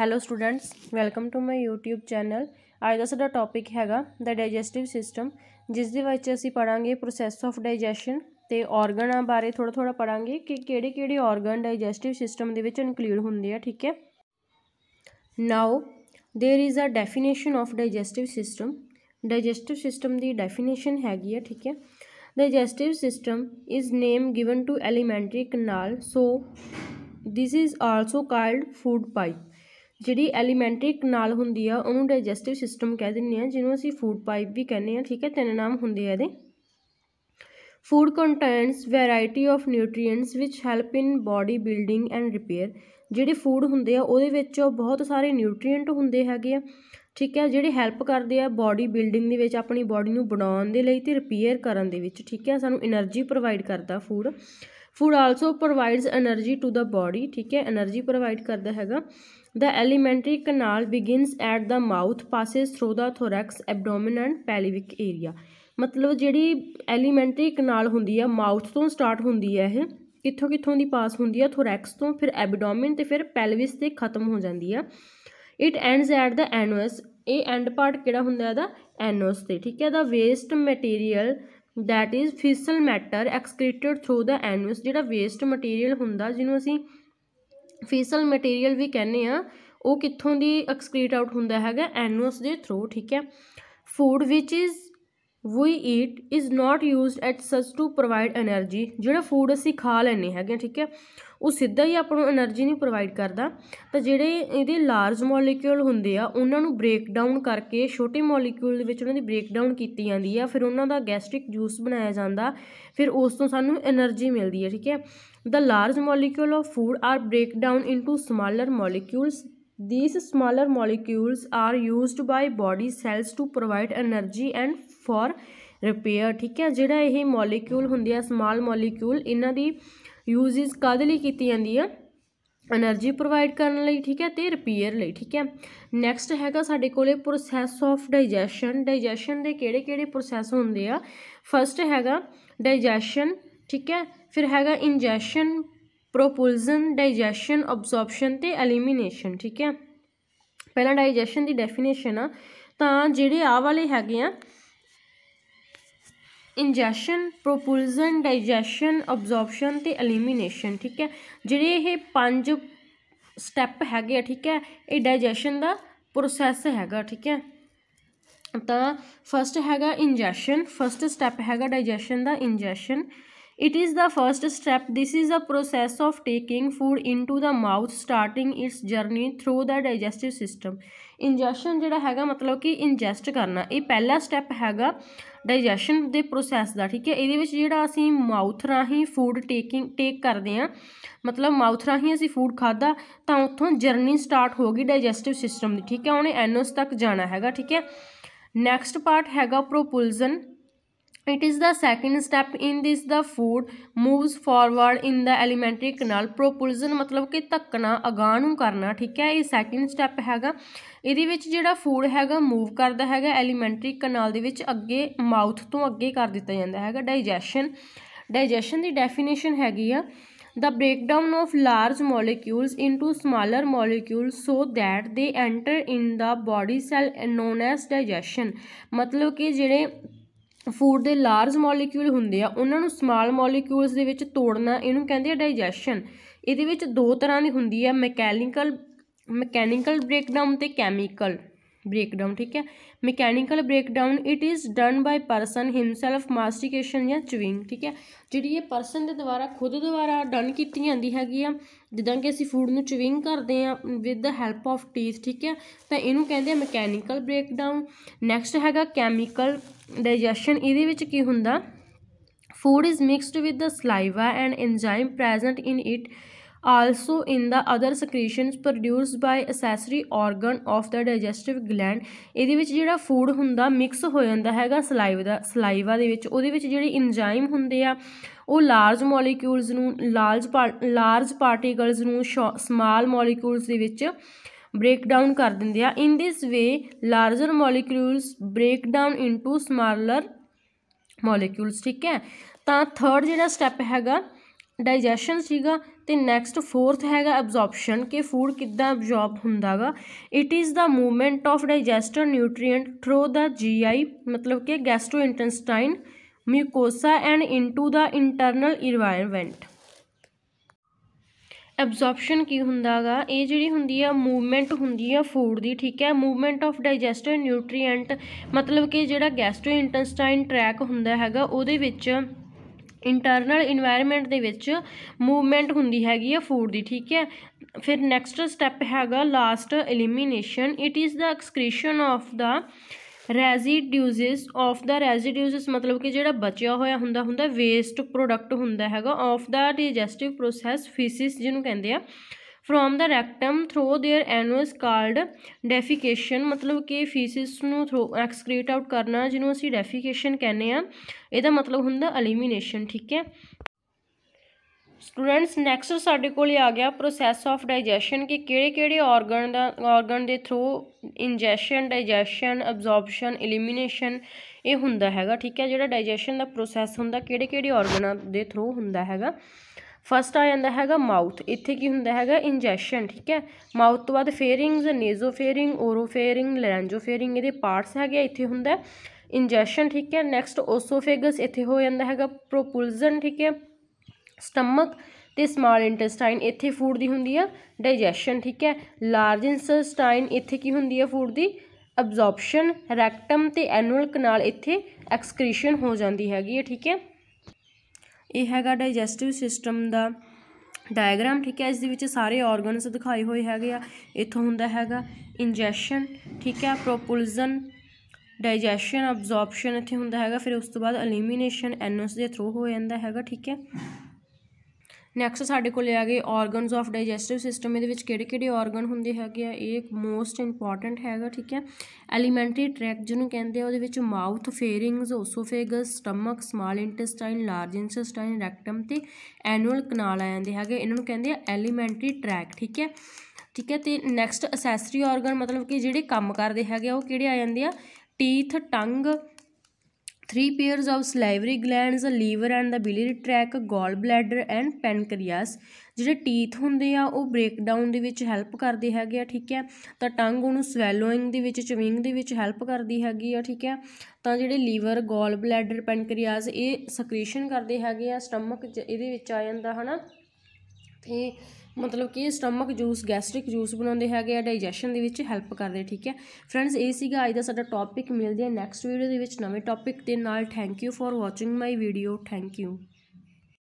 hello students welcome to my YouTube channel ਅੱਜ ਦਾ ਸਾਡਾ ਟੌਪਿਕ ਹੈਗਾ ਦਾ ਡਾਈਜੈਸਟਿਵ ਸਿਸਟਮ ਜਿਸ ਦੇ ਵਿੱਚ ਅਸੀਂ ਪੜਾਂਗੇ ਪ੍ਰੋਸੈਸ ਆਫ ਡਾਈਜੈਸ਼ਨ ਤੇ ਆਰਗਨਾਂ ਬਾਰੇ ਥੋੜਾ ਥੋੜਾ ਪੜਾਂਗੇ ਕਿ ਕਿਹੜੇ ਕਿਹੜੇ ਆਰਗਨ ਡਾਈਜੈਸਟਿਵ ਸਿਸਟਮ ਦੇ ਵਿੱਚ ਇਨਕਲੂਡ ਹੁੰਦੇ ਆ ਠੀਕ ਹੈ now there is a definition of digestive system digestive system ਦੀ डेफिनेशन हैगी है ठीक है digestive system is name given to alimentary canal so this is also called food pipe ਜਿਹੜੀ ਐਲੀਮੈਂਟਰੀ ਕਨਾਲ ਹੁੰਦੀ ਆ ਉਹਨੂੰ ਡਾਈਜੈਸਟਿਵ ਸਿਸਟਮ ਕਹਿ ਦਿੰਦੇ ਆ ਜਿਹਨੂੰ ਅਸੀਂ ਫੂਡ ਪਾਈਪ ਵੀ ਕਹਿੰਦੇ ਆ ਠੀਕ ਹੈ ਤਿੰਨ ਨਾਮ ਹੁੰਦੇ ਆ ਇਹਦੇ food contents variety of nutrients ਵਿਚ help in body building and repair ਜਿਹੜੇ ਫੂਡ ਹੁੰਦੇ ਆ ਉਹਦੇ ਵਿੱਚ ਬਹੁਤ ਸਾਰੇ ਨਿਊਟ੍ਰੀਐਂਟ ਹੁੰਦੇ ਹੈਗੇ ਆ ਠੀਕ ਹੈ ਜਿਹੜੇ ਹੈਲਪ ਕਰਦੇ ਆ ਬਾਡੀ ਬਿਲਡਿੰਗ ਦੇ ਵਿੱਚ ਆਪਣੀ ਬਾਡੀ ਨੂੰ ਬਣਾਉਣ ਦੇ ਲਈ ਤੇ ਰਿਪੇਅਰ ਕਰਨ ਦੇ ਵਿੱਚ ਠੀਕ ਹੈ ਸਾਨੂੰ એનર્ਜੀ ਪ੍ਰੋਵਾਈਡ ਕਰਦਾ food food also provides energy to the body ਠੀਕ ਹੈ એનર્ਜੀ ਪ੍ਰੋਵਾਈਡ ਕਰਦਾ ਹੈਗਾ the alimentary canal begins at the mouth passes through the thorax abdomen and pelvic area ਮਤਲਬ ਜਿਹੜੀ ਐਲੀਮੈਂਟਰੀ ਕਨਾਲ ਹੁੰਦੀ ਆ ਮਾਊਥ ਤੋਂ ਸਟਾਰਟ ਹੁੰਦੀ ਹੈ ਇਹ ਕਿੱਥੋਂ ਕਿੱਥੋਂ ਦੀ ਪਾਸ ਹੁੰਦੀ ਆ ਥੋਰੈਕਸ ਤੋਂ ਫਿਰ ਐਬਡੋਮਨ ਤੇ ਫਿਰ ਪੈਲਵਿਸ ਤੇ ਖਤਮ ਹੋ ਜਾਂਦੀ ਆ it ends at the anus ਇਹ ਐਂਡ ਪਾਰਟ ਕਿਹੜਾ ਹੁੰਦਾ ਹੈ ਦਾ ਐਨੋਸ ਤੇ ਠੀਕ ਹੈ the waste material that is fecal matter excreted through the anus ਜਿਹੜਾ ਵੇਸਟ ਮਟੀਰੀਅਲ ਹੁੰਦਾ ਜਿਹਨੂੰ ਅਸੀਂ ਫੀਸਲ ਮਟੀਰੀਅਲ ਵੀ ਕਹਿੰਦੇ ਆ ਉਹ ਕਿੱਥੋਂ ਦੀ ਐਕਸਕ੍ਰੀਟ ਆਊਟ ਹੁੰਦਾ ਹੈਗਾ ਐਨਸ ਦੇ ਥਰੂ ਠੀਕ ਹੈ ਫੂਡ ਵਿਚ is we eat is not used as such to provide energy ਜਿਹੜਾ ਫੂਡ ਅਸੀਂ ਖਾ ਲੈਨੇ ਹੈਗੇ ਠੀਕ ਹੈ ਉਹ ਸਿੱਧਾ ਹੀ ਆਪਾਂ ਨੂੰ એનર્ਜੀ ਨਹੀਂ ਪ੍ਰੋਵਾਈਡ ਕਰਦਾ ਤਾਂ ਜਿਹੜੇ ਇਹਦੇ ਲਾਰਜ ਮੋਲੀਕਿਊਲ ਹੁੰਦੇ ਆ ਉਹਨਾਂ ਨੂੰ ਬ੍ਰੇਕ ਡਾਊਨ ਕਰਕੇ ਛੋਟੇ ਮੋਲੀਕਿਊਲ ਦੇ ਵਿੱਚ ਉਹਨਾਂ ਦੀ ਬ੍ਰੇਕ ਡਾਊਨ ਕੀਤੀ ਜਾਂਦੀ ਆ ਫਿਰ ਉਹਨਾਂ ਦਾ ਗੈਸਟ੍ਰਿਕ ਜੂਸ ਬਣਾਇਆ ਜਾਂਦਾ ਫਿਰ ਉਸ ਤੋਂ ਸਾਨੂੰ એનર્ਜੀ ਮਿਲਦੀ ਹੈ ਠੀਕ ਹੈ the large molecule of food are break down into smaller molecules these smaller molecules are used by body cells to provide energy and for repair ਠੀਕ ਹੈ ਜਿਹੜਾ ਇਹ ਮੋਲੀਕਿਊਲ ਹੁੰਦੇ ਆ ਸਮਾਲ ਮੋਲੀਕਿਊਲ ਇਹਨਾਂ ਦੀ ਯੂਜ਼ਸ ਕਾਦੇ ਲਈ ਕੀਤੀ ਜਾਂਦੀ ਹੈ એનર્ਜੀ ਪ੍ਰੋਵਾਈਡ ਕਰਨ ਲਈ ਠੀਕ ਹੈ ਤੇ ਰਿਪੇਅਰ ਲਈ ਠੀਕ ਹੈ ਨੈਕਸਟ ਹੈਗਾ ਸਾਡੇ ਕੋਲੇ ਪ੍ਰੋਸੈਸ ਆਫ ਡਾਈਜੈਸ਼ਨ ਡਾਈਜੈਸ਼ਨ ਦੇ ਕਿਹੜੇ ਕਿਹੜੇ ਪ੍ਰੋਸੈਸ ਹੁੰਦੇ ਆ ਫਰਸਟ ਹੈਗਾ ਡਾਈਜੈਸ਼ਨ ਠੀਕ ਹੈ ਫਿਰ ਹੈਗਾ ਇੰਜੈਸ਼ਨ ਪ੍ਰੋਪulsion ਡਾਈਜੈਸ਼ਨ ਅਬਜ਼ੌਰਪਸ਼ਨ ਤੇ ਐਲੀਮੀਨੇਸ਼ਨ ਠੀਕ ਹੈ ਪਹਿਲਾਂ ਡਾਈਜੈਸ਼ਨ ਦੀ ਡੈਫੀਨੇਸ਼ਨ ਆ ਤਾਂ ਜਿਹੜੇ ਆ ਵਾਲੇ ਹੈਗੇ ਆ इंजैशन प्रोपुलजन डाइजैशन ऑबजॉर्बशन तो एलीमीनेशन ठीक है जे ये पांच स्टैप है ठीक है ये डाइजैशन का प्रोसैस हैगा ठीक है तो फस्ट हैगा इंजैशन फस्ट स्टैप हैगा डाइजैशन का ingestion it is the first step this is the process of taking food into the mouth starting its journey through the digestive system ingestion जोड़ा है मतलब कि इंजैसट करना यह पहला स्टैप हैगा ਡਾਈਜੈਸ਼ਨ ਦੇ ਪ੍ਰੋਸੈਸ ਦਾ ਠੀਕ ਹੈ ਇਹਦੇ ਵਿੱਚ ਜਿਹੜਾ ਅਸੀਂ ਮਾਊਥ ਰਾਹੀਂ ਫੂਡ ਟੇਕਿੰਗ ਟੇਕ ਕਰਦੇ ਆ ਮਤਲਬ ਮਾਊਥ ਰਾਹੀਂ ਅਸੀਂ ਫੂਡ ਖਾਦਾ ਤਾਂ ਉੱਥੋਂ ਜਰਨੀ ਸਟਾਰਟ ਹੋ ਗਈ ਡਾਈਜੈਸਟਿਵ ਸਿਸਟਮ ਦੀ ਠੀਕ ਹੈ ਉਹਨੇ ਐਨੋਸ ਤੱਕ ਜਾਣਾ ਹੈਗਾ ਠੀਕ ਹੈ ਨੈਕਸਟ ਪਾਰਟ ਹੈਗਾ propulsion it is the second step in this the food moves forward in the alimentary canal propulsion matlab ki takna aganu karna theek hai ye second step hega edi vich jehda food hega move karda hega alimentary canal de vich agge mouth ton agge kar ditta janda hega digestion digestion di definition hegi a the breakdown of large molecules into smaller molecules so that they enter in the body cell known as digestion matlab ki jehde food ਦੇ large molecule ਹੁੰਦੇ ਆ ਉਹਨਾਂ ਨੂੰ small molecules ਦੇ ਵਿੱਚ ਤੋੜਨਾ ਇਹਨੂੰ ਕਹਿੰਦੇ ਆ ਡਾਈਜੈਸ਼ਨ ਇਹਦੇ ਵਿੱਚ ਦੋ ਤਰ੍ਹਾਂ ਦੀ ਹੁੰਦੀ ਆ ਮੈਕੈਨੀਕਲ ਮੈਕੈਨੀਕਲ ਬ੍ਰੇਕਡਾਊਨ ਤੇ ਕੈਮੀਕਲ ਬ੍ਰੇਕਡਾਊਨ ਠੀਕ ਹੈ mechanical breakdown it is done by person himself mastication ਜਾਂ ਚੂਇੰਗ ਠੀਕ ਹੈ ਜਿਹੜੀ ਇਹ ਪਰਸਨ ਦੇ ਦੁਆਰਾ ਖੁਦ ਦੁਆਰਾ ਡਨ ਕੀਤੀ ਜਾਂਦੀ ਹੈਗੀ ਆ ਜਿੱਦਾਂ ਕਿ ਅਸੀਂ ਫੂਡ ਨੂੰ ਚੂਇੰਗ ਕਰਦੇ ਆ with the help of teeth ਠੀਕ ਹੈ ਤਾਂ ਇਹਨੂੰ ਕਹਿੰਦੇ ਆ ਮਕੈਨੀਕਲ ਬ੍ਰੇਕਡਾਊਨ ਨੈਕਸਟ ਹੈਗਾ ਕੈਮੀਕਲ ਡਾਈਜੈਸ਼ਨ ਇਹਦੇ ਵਿੱਚ ਕੀ ਹੁੰਦਾ food is mixed with the saliva and enzyme present in it also in the other secretions produced by accessory organ of the digestive gland ਇਹਦੇ ਵਿੱਚ ਜਿਹੜਾ ਫੂਡ ਹੁੰਦਾ ਮਿਕਸ ਹੋ ਜਾਂਦਾ ਹੈਗਾ ਸਲਾਈਵਾ ਦਾ ਸਲਾਈਵਾ ਦੇ ਵਿੱਚ ਉਹਦੇ ਵਿੱਚ ਜਿਹੜੇ ਇੰਜ਼ਾਈਮ ਹੁੰਦੇ ਆ ਉਹ ਲਾਰਜ ਮੋਲੀਕਿਊਲਸ ਨੂੰ ਲਾਰਜ ਲਾਰਜ ਪਾਰਟੀਕਲਸ ਨੂੰ ਸਮਾਲ ਮੋਲੀਕਿਊਲਸ ਦੇ ਵਿੱਚ ਬ੍ਰੇਕ ਡਾਊਨ ਕਰ ਦਿੰਦੇ ਆ in this way larger molecules break down into smaller molecules ਠੀਕ ਹੈ ਤਾਂ ਥਰਡ ਜਿਹੜਾ ਸਟੈਪ ਹੈਗਾ ਡਾਈਜੈਸ਼ਨ ਸੀਗਾ ਤੇ ਨੈਕਸਟ ਫੋਰਥ ਹੈਗਾ ਐਬਜ਼ੌਰਪਸ਼ਨ ਕਿ ਫੂਡ ਕਿੱਦਾਂ ਐਬਜ਼ੌਰਬ ਹੁੰਦਾਗਾ it is the movement of digested nutrient through the GI ਮਤਲਬ ਕਿ gastrointestinal mucosa and into the internal environment absorption ਕੀ ਹੁੰਦਾਗਾ ਇਹ ਜਿਹੜੀ ਹੁੰਦੀ ਆ ਮੂਵਮੈਂਟ ਹੁੰਦੀ ਆ ਫੂਡ ਦੀ ਠੀਕ ਹੈ ਮੂਵਮੈਂਟ ਆਫ ਡਾਈਜੈਸਟਡ ਨਿਊਟ੍ਰੀਐਂਟ ਮਤਲਬ ਕਿ ਜਿਹੜਾ ਗੈਸਟ੍ਰੋਇੰਟੈਸਟਾਈਨ ਟ੍ਰੈਕ ਹੁੰਦਾ ਹੈਗਾ ਉਹਦੇ ਵਿੱਚ ਇੰਟਰਨਲ এনवायरमेंट ਦੇ ਵਿੱਚ ਮੂਵਮੈਂਟ ਹੁੰਦੀ ਹੈਗੀ ਆ ਫੂਡ ਦੀ ਠੀਕ ਹੈ ਫਿਰ ਨੈਕਸਟ ਸਟੈਪ ਹੈਗਾ last elimination it is the excretion of the residues of the residues ਮਤਲਬ ਕਿ ਜਿਹੜਾ ਬਚਿਆ ਹੋਇਆ ਹੁੰਦਾ ਹੁੰਦਾ ਵੇਸਟ ਪ੍ਰੋਡਕਟ ਹੁੰਦਾ ਹੈਗਾ of the digestive process feces ਜਿਹਨੂੰ ਕਹਿੰਦੇ ਆ from the rectum through their anus called defecation ਮਤਲਬ ਕਿ ਫੀਸਿਸ ਨੂੰ ਥਰੋ ਐਕਸਕ੍ਰੀਟ ਆਊਟ ਕਰਨਾ ਜਿਹਨੂੰ ਅਸੀਂ ਡੈਫੀਕੇਸ਼ਨ ਕਹਿੰਦੇ ਆ ਇਹਦਾ ਮਤਲਬ ਹੁੰਦਾ ਐਲੀਮੀਨੇਸ਼ਨ ਠੀਕ ਹੈ ਸਟੂਡੈਂਟਸ ਨੈਕਸਟ ਸਾਡੇ ਕੋਲ ਆ ਗਿਆ ਪ੍ਰੋਸੈਸ ਆਫ ਡਾਈਜੈਸ਼ਨ ਕਿ ਕਿਹੜੇ-ਕਿਹੜੇ ਆਰਗਨ ਦਾ ਆਰਗਨ ਦੇ through ingestion digestion absorption elimination ਇਹ ਹੁੰਦਾ ਹੈਗਾ ਠੀਕ ਹੈ ਜਿਹੜਾ ਡਾਈਜੈਸ਼ਨ ਦਾ ਪ੍ਰੋਸੈਸ ਹੁੰਦਾ ਕਿਹੜੇ-ਕਿਹੜੇ ਆਰਗਨਾਂ ਦੇ ਥਰੋ ਹੁੰਦਾ ਹੈਗਾ ਫਸਟ ਆ ਜਾਂਦਾ ਹੈਗਾ ਮਾਊਥ ਇੱਥੇ ਕੀ ਹੁੰਦਾ ਹੈਗਾ ਇੰਜੈਕਸ਼ਨ ਠੀਕ ਹੈ ਮਾਊਥ ਤੋਂ ਬਾਅਦ ਫੇਰਿੰਗਸ ਫੇਰਿੰਗ ਓਰੋਫੇਰਿੰਗ ਫੇਰਿੰਗ ਇਹਦੇ ਪਾਰਟਸ ਹੈਗੇ ਇੱਥੇ ਹੁੰਦਾ ਇੰਜੈਕਸ਼ਨ ਠੀਕ ਹੈ ਨੈਕਸਟ ਓਸੋਫੇਗਸ ਇੱਥੇ ਹੋ ਜਾਂਦਾ ਹੈਗਾ ਪ੍ਰੋਪੁਲਜ਼ਨ ਠੀਕ ਹੈ ਸਟਮਕ ਤੇ ਸਮਾਲ ਇੰਟੈਸਟਾਈਨ ਇੱਥੇ ਫੂਡ ਦੀ ਹੁੰਦੀ ਆ ਡਾਈਜੈਸ਼ਨ ਠੀਕ ਹੈ ਲਾਰਜ ਇੰਟੈਸਟਾਈਨ ਇੱਥੇ ਕੀ ਹੁੰਦੀ ਆ ਫੂਡ ਦੀ ਅਬਜ਼ੌਰਪਸ਼ਨ ਰੈਕਟਮ ਤੇ ਐਨੂਅਲ ਕਨਾਲ ਇੱਥੇ ਐਕਸਕ੍ਰੀਸ਼ਨ ਹੋ ਜਾਂਦੀ ਹੈਗੀ ਠੀਕ ਹੈ ਇਹ ਹੈਗਾ ਡਾਈਜੈਸਟਿਵ ਸਿਸਟਮ ਦਾ ਡਾਇਗਰਾਮ ਠੀਕ ਹੈ ਇਸ ਦੇ ਵਿੱਚ ਸਾਰੇ ਆਰਗਨਸ ਦਿਖਾਏ ਹੋਏ ਹੈਗੇ ਆ ਇੱਥੋਂ ਹੁੰਦਾ ਹੈਗਾ ਇੰਜੈਸ਼ਨ ਠੀਕ ਹੈ ਪ੍ਰੋਪੁਲਜ਼ਨ ਡਾਈਜੈਸ਼ਨ ਅਬਜ਼ੌਰਪਸ਼ਨ ਇੱਥੇ ਹੁੰਦਾ ਹੈਗਾ ਫਿਰ ਉਸ ਤੋਂ ਬਾਅਦ ਐਲੀਮੀਨੇਸ਼ਨ ਐਨੋਸ ਦੇ ਥਰੂ ਹੋ ਜਾਂਦਾ ਹੈਗਾ ਠੀਕ ਹੈ ਨੈਕਸਟ ਸਾਡੇ ਕੋਲ ਆ ਗਏ ਆਰਗਨਸ ਆਫ ਡਾਈਜੈਸਟਿਵ ਸਿਸਟਮ ਇਹਦੇ ਵਿੱਚ ਕਿਹੜੇ-ਕਿਹੜੇ ਆਰਗਨ ਹੁੰਦੇ ਹੈਗੇ ਆ ਇਹ ਮੋਸਟ ਇੰਪੋਰਟੈਂਟ ਹੈਗਾ ਠੀਕ ਹੈ ਐਲੀਮੈਂਟਰੀ ਟ੍ਰੈਕ ਜਿਹਨੂੰ ਕਹਿੰਦੇ ਆ ਉਹਦੇ ਵਿੱਚ mouth pharynx oesophagus stomach small intestine large intestine rectum ਤੇ ਐਨੂਅਲ ਕਨਾਲ ਆ ਜਾਂਦੇ ਹੈਗੇ ਇਹਨਾਂ ਨੂੰ ਕਹਿੰਦੇ ਆ ਐਲੀਮੈਂਟਰੀ ਟ੍ਰੈਕ ਠੀਕ ਹੈ ਠੀਕ ਹੈ ਤੇ ਨੈਕਸਟ ਅਸੈਸਰੀ ਆਰਗਨ ਮਤਲਬ ਕਿ ਜਿਹੜੇ ਕੰਮ ਕਰਦੇ ਹੈਗੇ ਆ ਉਹ ਕਿਹੜੇ ਆ ਜਾਂਦੇ ਆ teeth tongue three pairs of salivary glands liver and the biliary biliary tract gall and pancreas ਜਿਹੜੇ ਟੀਥ ਹੁੰਦੇ ਆ ਉਹ ਬ੍ਰੇਕ ਡਾਊਨ ਦੇ ਵਿੱਚ ਹੈਲਪ ਕਰਦੇ ਹੈਗੇ ਆ ਠੀਕ ਹੈ ਤਾਂ ਟੰਗ ਉਹਨੂੰ ਸਵੈਲੋਇੰਗ ਦੇ ਵਿੱਚ ਚਵਿੰਗ ਦੇ ਵਿੱਚ ਹੈਲਪ ਕਰਦੀ ਹੈਗੀ ਆ ਠੀਕ ਹੈ ਤਾਂ ਜਿਹੜੇ ਲੀਵਰ ਗੋਲ ਬਲੈਡਰ ਪੈਨਕਰੀਆਸ ਇਹ ਸਕ੍ਰੀਸ਼ਨ ਕਰਦੇ ਹੈਗੇ ਆ ਸਟਮਕ ਇਹਦੇ ਵਿੱਚ ਆ ਜਾਂਦਾ ਹਨਾ ਇਹ ਮਤਲਬ ਕਿ ਸਟਮਕ ਜੂਸ ਗੈਸਟ੍ਰਿਕ ਜੂਸ ਬਣਾਉਂਦੇ ਹੈਗੇ ਆ ਡਾਈਜੈਸ਼ਨ ਦੇ ਵਿੱਚ ਹੈਲਪ ਕਰਦੇ ਠੀਕ ਹੈ ਫਰੈਂਡਸ ਇਹ ਸੀਗਾ ਅੱਜ ਦਾ ਸਾਡਾ ਟੌਪਿਕ ਮਿਲਦੇ ਆ ਨੈਕਸਟ ਵੀਡੀਓ ਦੇ ਵਿੱਚ ਨਵੇਂ ਟੌਪਿਕ ਦੇ ਨਾਲ thank you for watching my video thank you